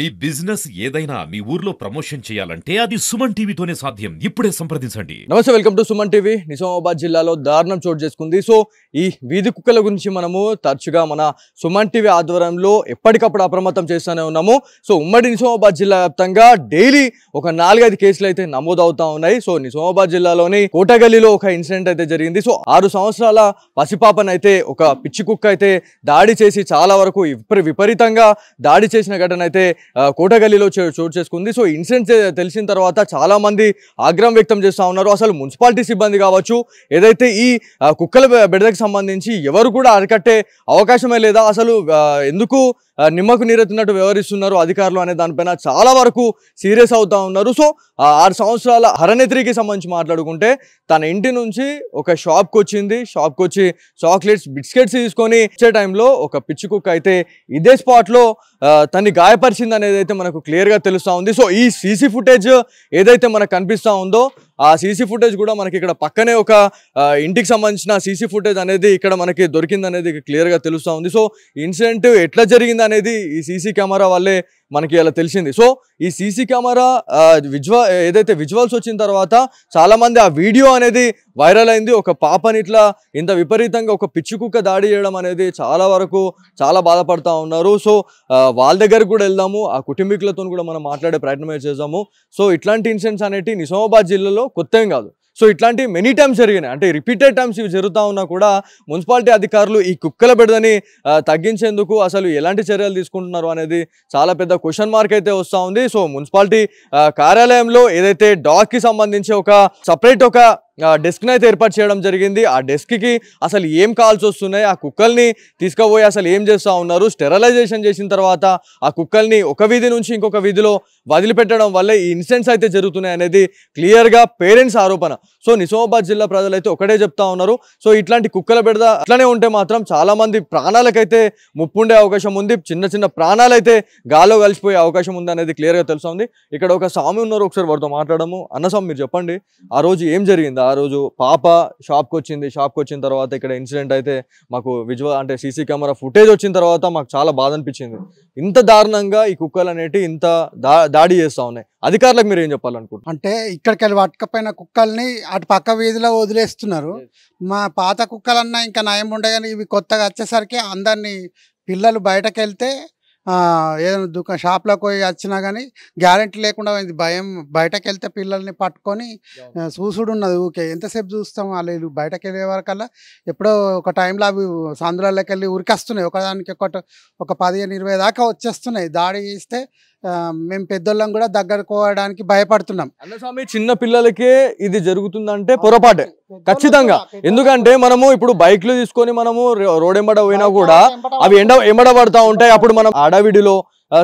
మీ business ఏదైనా మీ ఊర్లో promotion చేయాలంటే అది సుమన్ టీవీతోనే సాధ్యం ఇప్పుడే సంప్రదించండి నమస్తే welcome to Suman TV Nizamabad జిల్లాలో దారుణం చోటు చేసుకుంది సో ఈ వీధి కుక్కల గురించి మనము తరచుగా మన సుమన్ టీవీ ఆధ్వర్యంలో ఎప్పటికప్పుడు అప్రమత్తం చేస్తూనే ఉన్నాము సో ఉమ్మడి నిజామాబాద్ జిల్లా వ్యాప్తంగా డైలీ ఒక నాలుగైదు కేసులు అయితే నమోదవుతా ఉన్నాయి సో నిజామాబాద్ జిల్లాలోని కోటగల్లిలో ఒక ఇన్సిడెంట్ అయితే జరిగింది సో ఆరు సంవత్సరాల పసిపాపనైతే ఒక పిచ్చి కుక్క అయితే దాడి చేసి చాలా వరకు విపరీతంగా దాడి చేసిన ఘటన అయితే కోటగల్లిలో చోటు చేసుకుంది సో ఇన్సిడెంట్ తెలిసిన తర్వాత చాలామంది ఆగ్రహం వ్యక్తం చేస్తూ ఉన్నారు అసలు మున్సిపాలిటీ సిబ్బంది కావచ్చు ఏదైతే ఈ కుక్కల బిడ్డకు సంబంధించి ఎవరు కూడా అరికట్టే అవకాశమే లేదా అసలు ఎందుకు నిమ్మకు నీరెత్తినట్టు వ్యవహరిస్తున్నారు అధికారులు అనే దానిపైన చాలా వరకు సీరియస్ అవుతా ఉన్నారు సో ఆరు సంవత్సరాల హరణిత్రికి సంబంధించి మాట్లాడుకుంటే తన ఇంటి నుంచి ఒక షాప్కి వచ్చింది షాప్కి వచ్చి చాక్లెట్స్ బిస్కెట్స్ తీసుకొని ఇచ్చే టైంలో ఒక పిచ్చి కుక్క అయితే ఇదే స్పాట్లో తన్ని గాయపరిచింది అనేది అయితే మనకు క్లియర్గా తెలుస్తూ ఉంది సో ఈ సీసీ ఫుటేజ్ ఏదైతే మనకు కనిపిస్తూ ఉందో ఆ సీసీ ఫుటేజ్ కూడా మనకి ఇక్కడ పక్కనే ఒక ఇంటికి సంబంధించిన సీసీ ఫుటేజ్ అనేది ఇక్కడ మనకి దొరికింది అనేది క్లియర్గా తెలుస్తూ ఉంది సో ఇన్సిడెంట్ ఎట్లా జరిగింది అనేది ఈ సీసీ కెమెరా వల్లే మనకి అలా తెలిసింది సో ఈ సీసీ కెమెరా విజువల్ ఏదైతే విజువల్స్ వచ్చిన తర్వాత చాలామంది ఆ వీడియో అనేది వైరల్ అయింది ఒక పాపని ఇట్లా ఇంత విపరీతంగా ఒక పిచ్చి కుక్క దాడి చేయడం అనేది చాలా వరకు చాలా బాధపడతా ఉన్నారు సో వాళ్ళ దగ్గరకు కూడా వెళ్దాము ఆ కుటుంబీకులతో కూడా మనం మాట్లాడే ప్రయత్నం చేద్దాము సో ఇట్లాంటి ఇన్సిడెంట్స్ అనేటివి నిజామాబాద్ జిల్లాలో కొత్త కాదు సో ఇట్లాంటి మెనీ టైమ్స్ జరిగినాయి అంటే రిపీటెడ్ టైమ్స్ ఇవి జరుగుతూ ఉన్నా కూడా మున్సిపాలిటీ అధికారులు ఈ కుక్కల బిడదని తగ్గించేందుకు అసలు ఎలాంటి చర్యలు తీసుకుంటున్నారు అనేది చాలా పెద్ద క్వశ్చన్ మార్క్ అయితే వస్తూ ఉంది సో మున్సిపాలిటీ కార్యాలయంలో ఏదైతే డాగ్కి సంబంధించి ఒక సపరేట్ ఒక డెస్క్ని అయితే ఏర్పాటు చేయడం జరిగింది ఆ డెస్క్కి అసలు ఏం కాల్స్ వస్తున్నాయి ఆ కుక్కల్ని తీసుకుపోయి అసలు ఏం చేస్తూ ఉన్నారు స్టెరలైజేషన్ చేసిన తర్వాత ఆ కుక్కల్ని ఒక వీధి నుంచి ఇంకొక వీధిలో వదిలిపెట్టడం వల్ల ఈ ఇన్సిడెంట్స్ అయితే జరుగుతున్నాయి అనేది క్లియర్గా పేరెంట్స్ ఆరోపణ సో నిజామాబాద్ జిల్లా ప్రజలైతే ఒకటే చెప్తా ఉన్నారు సో ఇట్లాంటి కుక్కల బిడద అట్లనే ఉంటే మాత్రం చాలామంది ప్రాణాలకైతే ముప్పుండే అవకాశం ఉంది చిన్న చిన్న ప్రాణాలైతే గాలో కలిసిపోయే అవకాశం ఉంది అనేది క్లియర్గా తెలుస్తుంది ఇక్కడ ఒక స్వామి ఉన్నారు ఒకసారి వారితో మాట్లాడము అన్న స్వామి మీరు చెప్పండి ఆ రోజు ఏం జరిగిందా ఆ రోజు పాప షాప్కి వచ్చింది షాప్కి వచ్చిన తర్వాత ఇక్కడ ఇన్సిడెంట్ అయితే మాకు విజువల్ అంటే సీసీ కెమెరా ఫుటేజ్ వచ్చిన తర్వాత మాకు చాలా బాధ అనిపించింది ఇంత దారుణంగా ఈ కుక్కలు అనేటివి ఇంత దాడి చేస్తూ ఉన్నాయి అధికారులకు మీరు ఏం చెప్పాలనుకుంటున్నారు అంటే ఇక్కడికి వెళ్ళి పట్టకపోయిన కుక్కల్ని అటు పక్క వీధిలో వదిలేస్తున్నారు మా పాత కుక్కలన్నా ఇంకా నయం ఉండగానే ఇవి కొత్తగా వచ్చేసరికి అందరినీ పిల్లలు బయటకు వెళ్తే ఏదైనా దుకా షాప్లోకి పోయి వచ్చినా కానీ గ్యారెంటీ లేకుండా ఇది భయం బయటకు వెళ్తే పిల్లల్ని పట్టుకొని చూసుడు ఉన్నది ఊకే ఎంతసేపు చూస్తాం వాళ్ళు బయటకు వెళ్ళే వరకల్లా ఎప్పుడో ఒక టైంలో అవి సందులలోకి వెళ్ళి ఉరికేస్తున్నాయి ఒకదానికి ఒకటి ఒక పదిహేను ఇరవై దాకా వచ్చేస్తున్నాయి దాడి చేస్తే మేము పెద్దోళ్ళం కూడా దగ్గరకోవడానికి భయపడుతున్నాం అన్నస్వామి చిన్న పిల్లలకే ఇది జరుగుతుందంటే పొరపాటే ఖచ్చితంగా ఎందుకంటే మనము ఇప్పుడు బైక్లు తీసుకొని మనము రోడ్ ఎంబడ పోయినా కూడా అవి ఎండ ఎంబడబడతా ఉంటాయి అప్పుడు మనం అడవిడిలో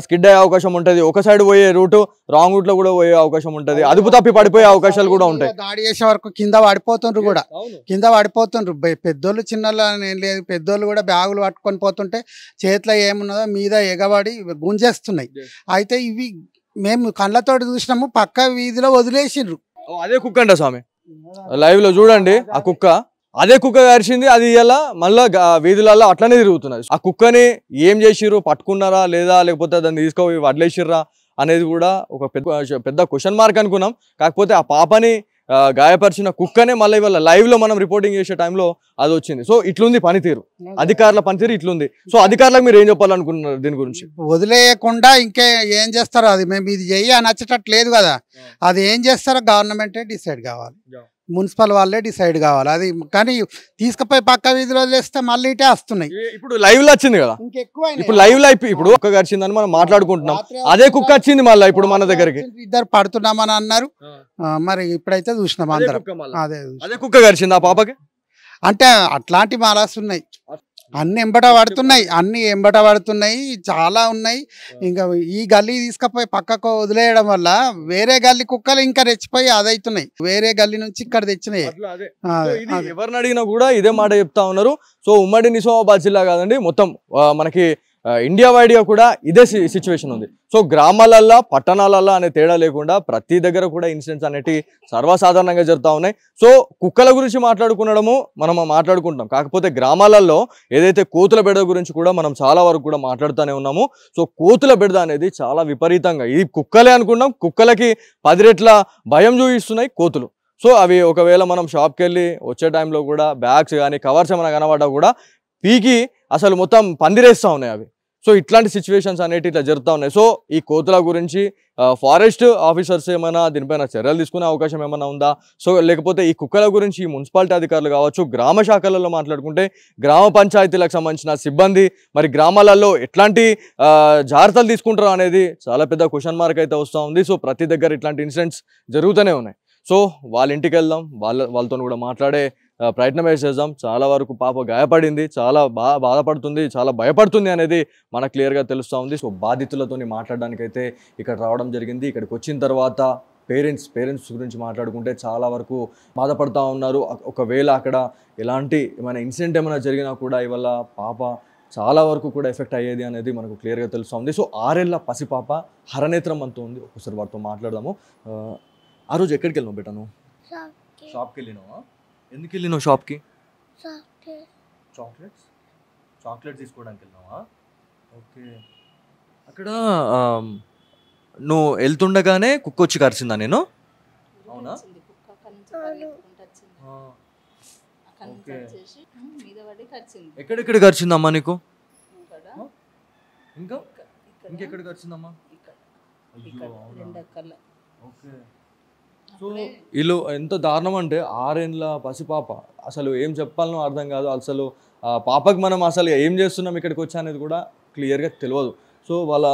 స్కిడ్ అయ్యే అవకాశం ఉంటుంది ఒక సైడ్ పోయే రూట్ రాంగ్ రూట్ లో కూడా పోయే అవకాశం ఉంటుంది అదుపు తప్పి పడిపోయే అవకాశాలు కూడా ఉంటాయి దాడి చేసే వరకు కింద పడిపోతుండ్రు కూడా కింద పడిపోతుండ్రు పెద్దోళ్ళు చిన్నోళ్ళు ఏం లేదు పెద్దోళ్ళు కూడా బ్యాగులు పట్టుకొని పోతుంటే చేతిలో ఏమున్నదో మీద ఎగబడి గుంజేస్తున్నాయి అయితే ఇవి మేము కళ్ళతో చూసినాము పక్క వీధిలో వదిలేసిండ్రు అదే కుక్క అంట స్వామి లైవ్ లో చూడండి ఆ కుక్క అదే కుక్క కరిచింది అది ఇలా మళ్ళీ వీధులలో అట్లనే తిరుగుతున్నది ఆ కుక్కని ఏం చేసిర్రు పట్టుకున్నారా లేదా లేకపోతే దాన్ని తీసుకొని వడ్లేసిర్రా అనేది కూడా ఒక పెద్ద పెద్ద క్వశ్చన్ మార్క్ అనుకున్నాం కాకపోతే ఆ పాపని గాయపరిచిన కుక్కనే మళ్ళీ ఇవాళ లైవ్లో మనం రిపోర్టింగ్ చేసే టైంలో అది వచ్చింది సో ఇట్లుంది పనితీరు అధికారుల పనితీరు ఇట్లుంది సో అధికారులకు మీరు ఏం చెప్పాలనుకుంటున్నారు దీని గురించి వదిలేయకుండా ఇంకే ఏం చేస్తారో అది మేము ఇది చెయ్యి లేదు కదా అది ఏం చేస్తారో గవర్నమెంటే డిసైడ్ కావాలి మున్సిపల్ వాళ్ళే డిసైడ్ కావాలి అది కానీ తీసుకుపోయి పక్క వీధిలో వేస్తే మళ్ళీ ఇటే వస్తున్నాయి ఇప్పుడు లైవ్ లో వచ్చింది కదా ఇప్పుడు లైవ్ లో ఇప్పుడు కుక్క గడిచిందని మనం మాట్లాడుకుంటున్నాం అదే కుక్క వచ్చింది మళ్ళీ ఇప్పుడు మన దగ్గరికి ఇద్దరు పడుతున్నామని అన్నారు మరి ఇప్పుడైతే చూసినాం అందరం అదే అదే కుక్క గడిచింది ఆ పాపకి అంటే అట్లాంటి మాలాస్ ఉన్నాయి అన్ని ఎంబట పడుతున్నాయి అన్ని ఎంబట పడుతున్నాయి చాలా ఉన్నాయి ఇంకా ఈ గల్లీ తీసుకపోయి పక్కకు వదిలేయడం వల్ల వేరే గల్లీ కుక్కలు ఇంకా రెచ్చిపోయి అదైతున్నాయి వేరే గల్లీ నుంచి ఇక్కడ తెచ్చినాయి ఎవరిని అడిగినా కూడా ఇదే మాట చెప్తా ఉన్నారు సో ఉమ్మడి నిజామాబాద్ జిల్లా కాదండి మొత్తం మనకి ఇండియా వైడ్గా కూడా ఇదే సిచ్యువేషన్ ఉంది సో గ్రామాలల్లో పట్టణాలల్లో అనే తేడా లేకుండా ప్రతి దగ్గర కూడా ఇన్సిడెంట్స్ అనేటివి సర్వసాధారణంగా జరుగుతూ ఉన్నాయి సో కుక్కల గురించి మాట్లాడుకున్నడము మనం మాట్లాడుకుంటున్నాం కాకపోతే గ్రామాలలో ఏదైతే కోతుల బెడ గురించి కూడా మనం చాలా వరకు కూడా మాట్లాడుతూనే ఉన్నాము సో కోతుల బెడద అనేది చాలా విపరీతంగా ఇది కుక్కలే అనుకున్నాం కుక్కలకి పది రెట్ల భయం చూపిస్తున్నాయి కోతులు సో అవి ఒకవేళ మనం షాప్కి వెళ్ళి వచ్చే టైంలో కూడా బ్యాగ్స్ కానీ కవర్స్ ఏమైనా కనబడ్డా కూడా పీకి అసలు మొత్తం పందిరేస్తూ ఉన్నాయి అవి సో ఇట్లాంటి సిచ్యువేషన్స్ అనేవి ఇట్లా జరుగుతూ ఉన్నాయి సో ఈ కోతుల గురించి ఫారెస్ట్ ఆఫీసర్స్ ఏమైనా దీనిపైన చర్యలు తీసుకునే అవకాశం ఏమైనా ఉందా సో లేకపోతే ఈ కుక్కల గురించి మున్సిపాలిటీ అధికారులు కావచ్చు గ్రామ శాఖలలో మాట్లాడుకుంటే గ్రామ పంచాయతీలకు సంబంధించిన సిబ్బంది మరి గ్రామాలలో ఎట్లాంటి జాగ్రత్తలు తీసుకుంటారు అనేది చాలా పెద్ద క్వశ్చన్ మార్క్ అయితే వస్తూ ఉంది సో ప్రతి దగ్గర ఇట్లాంటి ఇన్సిడెంట్స్ జరుగుతూనే ఉన్నాయి సో వాళ్ళ ఇంటికి వెళ్దాం వాళ్ళ వాళ్ళతో కూడా మాట్లాడే ప్రయత్నమే చేద్దాం చాలా వరకు పాప గాయపడింది చాలా బా బాధపడుతుంది చాలా భయపడుతుంది అనేది మనకు క్లియర్గా తెలుస్తూ ఉంది సో బాధితులతో మాట్లాడడానికైతే ఇక్కడ రావడం జరిగింది ఇక్కడికి వచ్చిన తర్వాత పేరెంట్స్ పేరెంట్స్ గురించి మాట్లాడుకుంటే చాలా వరకు బాధపడుతూ ఉన్నారు ఒకవేళ అక్కడ ఎలాంటి ఏమైనా ఇన్సిడెంట్ ఏమైనా జరిగినా కూడా ఇవాళ పాప చాలా వరకు కూడా ఎఫెక్ట్ అయ్యేది అనేది మనకు క్లియర్గా ఉంది సో ఆరేళ్ళ పసిపాప హరనేత్రం అంతా ఉంది ఒకసారి వారితో మాట్లాడదాము ఆ రోజు ఎక్కడికి వెళ్ళినావు బేటను షాప్కి వెళ్ళినావా ఎందుకు వెళ్ళినావు షాప్కి చాక్లెట్స్ చాక్లెట్స్ తీసుకోవడానికి వెళ్ళినావా ఓకే అక్కడ నువ్వు వెళ్తుండగానే కుక్క వచ్చి కరిచిందా నేను అవునా ఎక్కడెక్కడ కరిచిందమ్మా నీకు ఇంకా ఇంకెక్కడ కరిచిందమ్మా ఓకే సో వీళ్ళు ఎంత దారుణం అంటే ఆరేండ్ల పసిపాప అసలు ఏం చెప్పాలనో అర్థం కాదు అసలు పాపకు మనం అసలు ఏం చేస్తున్నాం ఇక్కడికి వచ్చా అనేది కూడా క్లియర్గా తెలియదు సో వాళ్ళ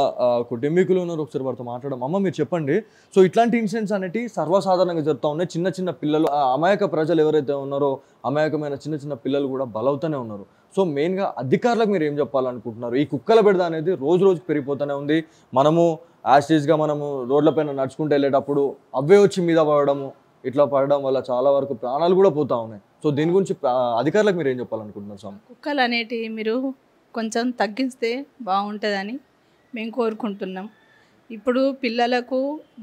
కుటుంబీకులు ఉన్నారు ఒకసారి వారితో మాట్లాడడం అమ్మ మీరు చెప్పండి సో ఇట్లాంటి ఇన్సిడెంట్స్ అనేవి సర్వసాధారణంగా జరుగుతూ ఉన్నాయి చిన్న చిన్న పిల్లలు అమాయక ప్రజలు ఎవరైతే ఉన్నారో అమాయకమైన చిన్న చిన్న పిల్లలు కూడా బలవుతూనే ఉన్నారు సో మెయిన్గా అధికారులకు మీరు ఏం చెప్పాలనుకుంటున్నారు ఈ కుక్కల బిడ్డ అనేది రోజు రోజు పెరిగిపోతూనే ఉంది మనము యాస్టీజ్గా మనము రోడ్లపైన నడుచుకుంటూ వెళ్ళేటప్పుడు అవే వచ్చి మీద పడడము ఇట్లా పడడం వల్ల చాలా వరకు ప్రాణాలు కూడా పోతా ఉన్నాయి సో దీని గురించి అధికారులకు మీరు ఏం చెప్పాలనుకుంటున్నారు సార్ కుక్కలు అనేటివి మీరు కొంచెం తగ్గిస్తే బాగుంటుందని మేము కోరుకుంటున్నాం ఇప్పుడు పిల్లలకు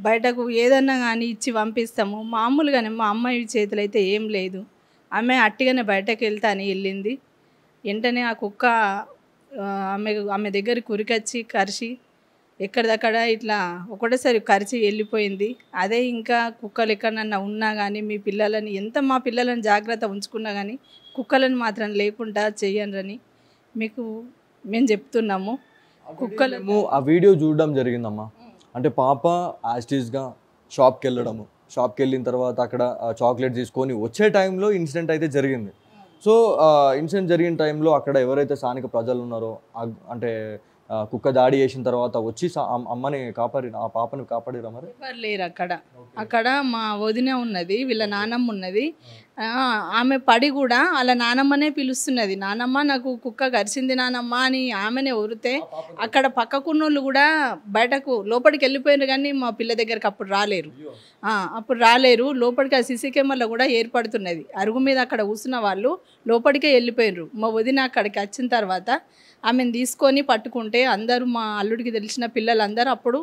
బయటకు ఏదన్నా కానీ ఇచ్చి పంపిస్తాము మామూలుగానే మా అమ్మాయి చేతులు అయితే ఏం లేదు ఆమె అట్టిగానే బయటకు వెళ్తా అని వెళ్ళింది వెంటనే ఆ కుక్క ఆమె ఆమె దగ్గర కురికొచ్చి కరిచి ఎక్కడిదక్కడ ఇట్లా ఒకటేసారి కరిచి వెళ్ళిపోయింది అదే ఇంకా కుక్కలు ఎక్కడన్నా ఉన్నా కానీ మీ పిల్లలని ఎంత మా పిల్లలను జాగ్రత్త ఉంచుకున్నా కానీ కుక్కలను మాత్రం లేకుండా చేయనరని మీకు మేము చెప్తున్నాము కుక్కలు ఆ వీడియో చూడడం జరిగిందమ్మా అంటే పాప యాస్టీస్గా షాప్కి వెళ్ళడము షాప్కి వెళ్ళిన తర్వాత అక్కడ చాక్లెట్ తీసుకొని వచ్చే టైంలో ఇన్సిడెంట్ అయితే జరిగింది సో ఇన్సిడెంట్ జరిగిన టైంలో అక్కడ ఎవరైతే స్థానిక ప్రజలు ఉన్నారో అంటే కుక్క దాడి చేసిన తర్వాత వచ్చి అమ్మని కాపాడి ఆ పాపను కాపాడిరా మరి లేరు అక్కడ అక్కడ మా వదిన ఉన్నది వీళ్ళ నానమ్మ ఉన్నది ఆమె పడి కూడా అలా నానమ్మనే పిలుస్తున్నది నానమ్మ నాకు కుక్క కరిచింది నానమ్మ అని ఆమెనే ఒరితే అక్కడ పక్కకున్నోళ్ళు కూడా బయటకు లోపలికి వెళ్ళిపోయారు కానీ మా పిల్ల దగ్గరికి అప్పుడు రాలేరు అప్పుడు రాలేరు లోపలికి ఆ సీసీ కెమెరాలో కూడా ఏర్పడుతున్నది అరుగు మీద అక్కడ కూర్చున్న వాళ్ళు లోపలికే వెళ్ళిపోయినారు మా వదిన అక్కడికి వచ్చిన తర్వాత ఆమెను తీసుకొని పట్టుకుంటే అందరూ మా అల్లుడికి తెలిసిన పిల్లలందరూ అప్పుడు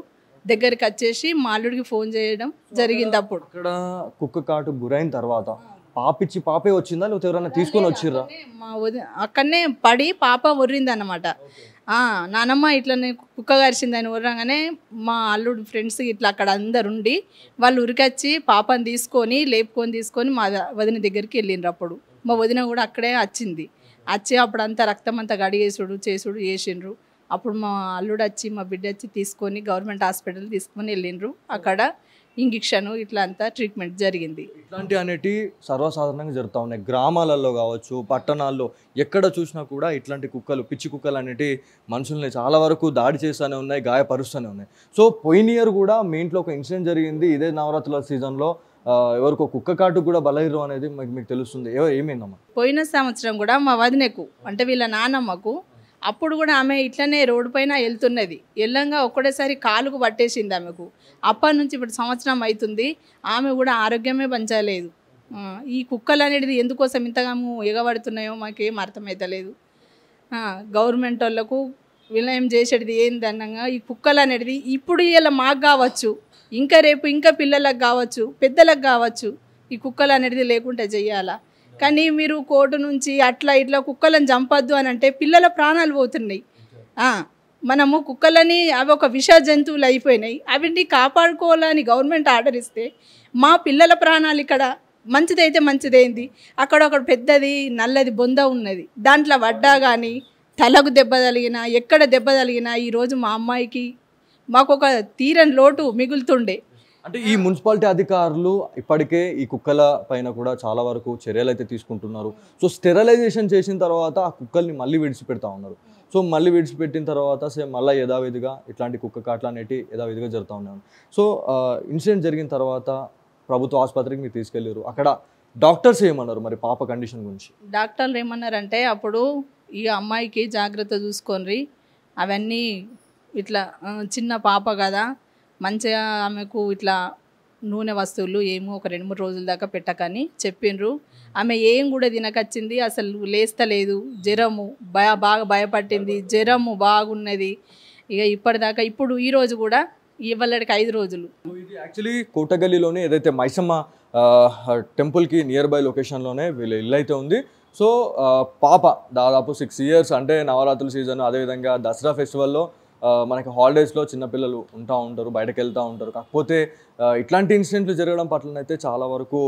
దగ్గరికి వచ్చేసి మా అల్లుడికి ఫోన్ చేయడం జరిగింది అప్పుడు కుక్క కాటు గురైన తర్వాత పాపిచ్చి పాపే వచ్చిందా లేకపోతే ఎవరన్నా తీసుకొని వచ్చిర్రా మా వదిన అక్కడనే పడి పాప ఒర్రింది అనమాట నానమ్మ నేను కుక్క కరిచిందని ఉరగానే మా అల్లుడు ఫ్రెండ్స్ ఇట్లా అక్కడ అందరు ఉండి వాళ్ళు ఉరికొచ్చి పాపని తీసుకొని లేపుకొని తీసుకొని మా వదిన దగ్గరికి వెళ్ళిండ్రు అప్పుడు మా వదిన కూడా అక్కడే వచ్చింది వచ్చి అప్పుడు అంతా రక్తం అంతా గడిగేసుడు చేసుడు చేసిండ్రు అప్పుడు మా అల్లుడు వచ్చి మా బిడ్డ వచ్చి తీసుకొని గవర్నమెంట్ హాస్పిటల్ తీసుకొని వెళ్ళిండ్రు అక్కడ ఇంగిక్షన్ ఇట్లా అంతా ట్రీట్మెంట్ జరిగింది ఇట్లాంటి అనేటి సర్వసాధారణంగా జరుగుతూ ఉన్నాయి గ్రామాలలో కావచ్చు పట్టణాల్లో ఎక్కడ చూసినా కూడా ఇట్లాంటి కుక్కలు పిచ్చి కుక్కలు అనేటి మనుషుల్ని చాలా వరకు దాడి చేస్తూనే ఉన్నాయి గాయపరుస్తూనే ఉన్నాయి సో పోయిన ఇయర్ కూడా మీ ఇంట్లో ఒక ఇన్సిడెంట్ జరిగింది ఇదే నవరాత్రుల సీజన్లో ఎవరికో కుక్క కాటు కూడా బలహీరం అనేది మీకు తెలుస్తుంది ఏమైందమ్మా పోయిన సంవత్సరం కూడా మా వదినకు అంటే వీళ్ళ నాన్నమ్మకు అప్పుడు కూడా ఆమె ఇట్లనే రోడ్డు పైన వెళ్తున్నది ఎల్లంగా ఒక్కడేసారి కాలుకు పట్టేసింది ఆమెకు అప్పటి నుంచి ఇప్పుడు సంవత్సరం అవుతుంది ఆమె కూడా ఆరోగ్యమే పంచలేదు ఈ కుక్కలు అనేది ఎందుకోసం ఇంతగా ఎగబడుతున్నాయో మాకేం అర్థమవుతలేదు గవర్నమెంట్ వాళ్ళకు విలయం చేసేది ఏందన్నగా ఈ కుక్కలు అనేది ఇప్పుడు ఇలా మాకు కావచ్చు ఇంకా రేపు ఇంకా పిల్లలకు కావచ్చు పెద్దలకు కావచ్చు ఈ కుక్కలు అనేది లేకుండా చేయాలా కానీ మీరు కోర్టు నుంచి అట్లా ఇట్లా కుక్కలను చంపద్దు అని అంటే పిల్లల ప్రాణాలు పోతున్నాయి మనము కుక్కలని అవి ఒక విష జంతువులు అయిపోయినాయి అవిని కాపాడుకోవాలని గవర్నమెంట్ ఆర్డర్ ఇస్తే మా పిల్లల ప్రాణాలు ఇక్కడ మంచిదైతే మంచిదైంది అక్కడ ఒక పెద్దది నల్లది బొంద ఉన్నది దాంట్లో వడ్డా కానీ తలకు దెబ్బ తగిలినా ఎక్కడ దెబ్బ తగిలినా ఈరోజు మా అమ్మాయికి మాకు ఒక తీరని లోటు మిగులుతుండే అంటే ఈ మున్సిపాలిటీ అధికారులు ఇప్పటికే ఈ కుక్కల పైన కూడా చాలా వరకు చర్యలు అయితే తీసుకుంటున్నారు సో స్టెరలైజేషన్ చేసిన తర్వాత ఆ కుక్కల్ని మళ్ళీ విడిచిపెడతా ఉన్నారు సో మళ్ళీ విడిచిపెట్టిన తర్వాత సేమ్ మళ్ళీ యథావిధిగా ఇట్లాంటి కుక్క కాట్లు అనేటివి యథావిధిగా జరుగుతూ ఉన్నాను సో ఇన్సిడెంట్ జరిగిన తర్వాత ప్రభుత్వ ఆసుపత్రికి మీరు తీసుకెళ్ళారు అక్కడ డాక్టర్స్ ఏమన్నారు మరి పాప కండిషన్ గురించి డాక్టర్లు ఏమన్నారంటే అప్పుడు ఈ అమ్మాయికి జాగ్రత్త చూసుకొని అవన్నీ ఇట్లా చిన్న పాప కదా మంచిగా ఆమెకు ఇట్లా నూనె వస్తువులు ఏమో ఒక రెండు మూడు రోజుల దాకా పెట్టకని చెప్పిండ్రు ఆమె ఏం కూడా తినకొచ్చింది అసలు లేస్తలేదు జ్వరము భయ బాగా భయపట్టింది జ్వరము బాగున్నది ఇక ఇప్పటిదాకా ఇప్పుడు ఈ రోజు కూడా ఇవ్వలేడికి ఐదు రోజులు ఇది యాక్చువల్లీ కోటగల్లిలోనే ఏదైతే మైసమ్మ టెంపుల్కి నియర్ బై లొకేషన్లోనే వీళ్ళ ఇల్లు అయితే ఉంది సో పాప దాదాపు సిక్స్ ఇయర్స్ అంటే నవరాత్రుల సీజన్ అదేవిధంగా దసరా ఫెస్టివల్లో మనకి హాలిడేస్లో చిన్నపిల్లలు ఉంటా ఉంటారు బయటకు వెళ్తూ ఉంటారు కాకపోతే ఇట్లాంటి ఇన్సిడెంట్లు జరగడం పట్లనైతే చాలా వరకు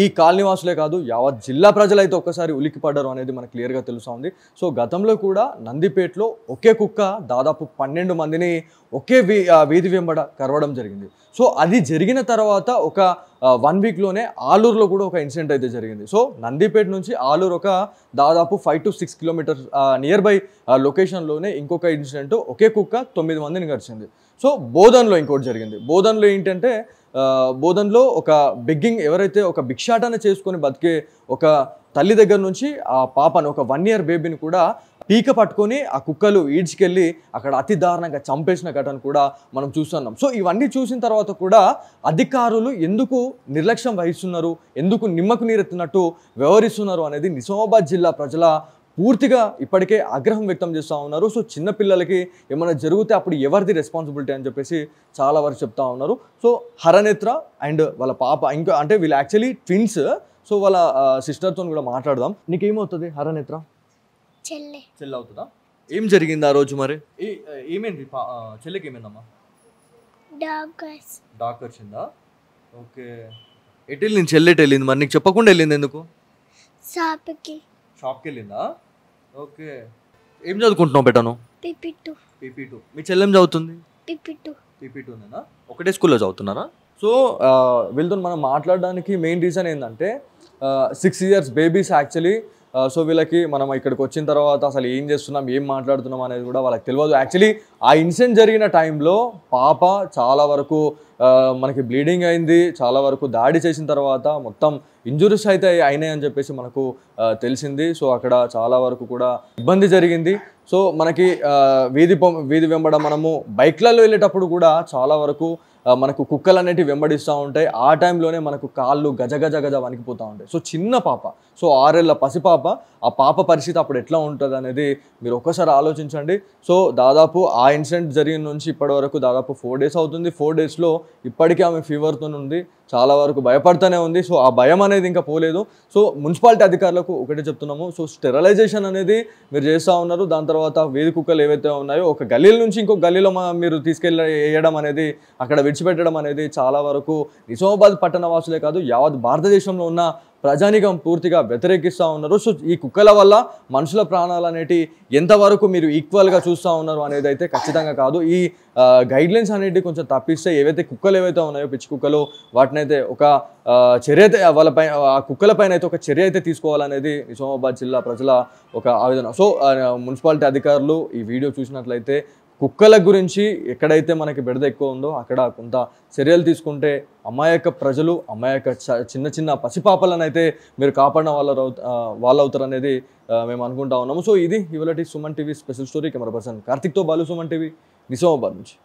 ఈ కాలనీవాసులే కాదు యావత్ జిల్లా ప్రజలైతే ఒక్కసారి ఉలిక్కిపడ్డారు అనేది మనకు క్లియర్గా తెలుస్తూ ఉంది సో గతంలో కూడా నందిపేటలో ఒకే కుక్క దాదాపు పన్నెండు మందిని ఒకే వీధి వెంబడ కరవడం జరిగింది సో అది జరిగిన తర్వాత ఒక వన్ వీక్లోనే ఆలూరులో కూడా ఒక ఇన్సిడెంట్ అయితే జరిగింది సో నందిపేట నుంచి ఆలూరు ఒక దాదాపు five to six kilometres nearby లొకేషన్లోనే ఇంకొక ఇన్సిడెంట్ ఒకే కుక్క తొమ్మిది మందిని గడిచింది సో బోధన్లో ఇంకోటి జరిగింది బోధన్లో ఏంటంటే బోధన్లో ఒక బిగ్గింగ్ ఎవరైతే ఒక భిక్షాటన చేసుకొని బతికే ఒక తల్లి దగ్గర నుంచి ఆ పాపను ఒక వన్ ఇయర్ బేబీని కూడా పీక పట్టుకొని ఆ కుక్కలు ఈడ్చుకెళ్ళి అక్కడ అతి దారుణంగా చంపేసిన ఘటన కూడా మనం చూస్తున్నాం సో ఇవన్నీ చూసిన తర్వాత కూడా అధికారులు ఎందుకు నిర్లక్ష్యం వహిస్తున్నారు ఎందుకు నిమ్మకు నీరెత్తినట్టు వ్యవహరిస్తున్నారు అనేది నిజామాబాద్ జిల్లా ప్రజల పూర్తిగా ఇప్పటికే ఆగ్రహం వ్యక్తం చేస్తూ ఉన్నారు సో చిన్నపిల్లలకి ఏమైనా జరిగితే అప్పుడు ఎవరిది రెస్పాన్సిబిలిటీ అని చెప్పేసి చాలా వరకు చెప్తా ఉన్నారు సో హరనేత్ర అండ్ వాళ్ళ పాప ఇంకా అంటే వీళ్ళు యాక్చువల్లీ ట్విన్స్ సో వాళ్ళ సిస్టర్తో కూడా మాట్లాడదాం నీకేమవుతుంది హరనేత్ర చెల్లె అవుతుందా ఏం జరిగింది ఆ రోజు మరి ఏమైంది చెల్లెకి ఏమైందమ్మా డాకర్స్ ఓకే ఎటు వెళ్ళింది చెల్లెట్ వెళ్ళింది మరి నీకు చెప్పకుండా వెళ్ళింది ఎందుకు షాప్కి షాప్కి వెళ్ళిందా ఓకే ఏం చదువుకుంటున్నావు బెటను పీపీ టూ పీపీ టూ మీ చెల్లెం చదువుతుంది పీపీ టూ పీపీ టూనేనా ఒకటే స్కూల్లో చదువుతున్నారా సో వీళ్ళతో మనం మాట్లాడడానికి మెయిన్ రీజన్ ఏంటంటే six years babies actually so వీళ్ళకి మనం ఇక్కడికి వచ్చిన తర్వాత అసలు ఏం చేస్తున్నాం ఏం మాట్లాడుతున్నాం అనేది కూడా వాళ్ళకి తెలియదు యాక్చువల్లీ ఆ ఇన్సిడెంట్ జరిగిన టైంలో పాప చాలా వరకు మనకి బ్లీడింగ్ అయింది చాలా వరకు దాడి చేసిన తర్వాత మొత్తం ఇంజురీస్ అయితే అయినాయి అని చెప్పేసి మనకు తెలిసింది సో అక్కడ చాలా వరకు కూడా ఇబ్బంది జరిగింది సో మనకి వీధి వీధి వెంబడ మనము బైక్లలో వెళ్ళేటప్పుడు కూడా చాలా వరకు మనకు కుక్కలు అనేటివి వెంబడిస్తూ ఉంటాయి ఆ టైంలోనే మనకు కాళ్ళు గజ గజ గజ వణికిపోతూ ఉంటాయి సో చిన్న పాప సో ఆరేళ్ల పసిపాప ఆ పాప పరిస్థితి అప్పుడు ఎట్లా ఉంటుంది అనేది మీరు ఒక్కసారి ఆలోచించండి సో దాదాపు ఆ ఇన్సిడెంట్ జరిగిన నుంచి ఇప్పటి వరకు దాదాపు ఫోర్ డేస్ అవుతుంది ఫోర్ డేస్లో ఇప్పటికీ ఆమె ఫీవర్తో ఉంది చాలా వరకు భయపడుతూనే ఉంది సో ఆ భయం అనేది ఇంకా పోలేదు సో మున్సిపాలిటీ అధికారులకు ఒకటే చెప్తున్నాము సో స్టెరలైజేషన్ అనేది మీరు చేస్తూ ఉన్నారు దాని తర్వాత వేది కుక్కలు ఏవైతే ఉన్నాయో ఒక గల్లీల నుంచి ఇంకో గల్లీలో మీరు తీసుకెళ్ళి వేయడం అనేది అక్కడ విడిచిపెట్టడం అనేది చాలా వరకు నిజామాబాద్ పట్టణ వాసులే కాదు యావత్ భారతదేశంలో ఉన్న ప్రజానికం పూర్తిగా వ్యతిరేకిస్తూ ఉన్నారు సో ఈ కుక్కల వల్ల మనుషుల ప్రాణాలు అనేటి ఎంతవరకు మీరు ఈక్వల్గా చూస్తూ ఉన్నారు అనేది అయితే ఖచ్చితంగా కాదు ఈ గైడ్లైన్స్ అనేటివి కొంచెం తప్పిస్తే ఏవైతే కుక్కలు ఏవైతే ఉన్నాయో పిచ్చి కుక్కలు వాటినైతే ఒక చర్య అయితే వాళ్ళపై ఆ కుక్కలపైన అయితే ఒక చర్య అయితే తీసుకోవాలనేది నిజామాబాద్ జిల్లా ప్రజల ఒక ఆవేదన సో మున్సిపాలిటీ అధికారులు ఈ వీడియో చూసినట్లయితే కుక్కల గురించి ఎక్కడైతే మనకి బెడద ఎక్కువ ఉందో అక్కడ కొంత చర్యలు తీసుకుంటే అమాయక ప్రజలు అమాయక చిన్న చిన్న పసిపాపలను అయితే మీరు కాపాడిన వాళ్ళ వాళ్ళు అవుతారు అనేది మేము అనుకుంటా ఉన్నాము సో ఇది ఇవాళ Suman TV special story camera person కార్తిక్తో బాలు సుమన్ టీవీ నిజామాబాద్ నుంచి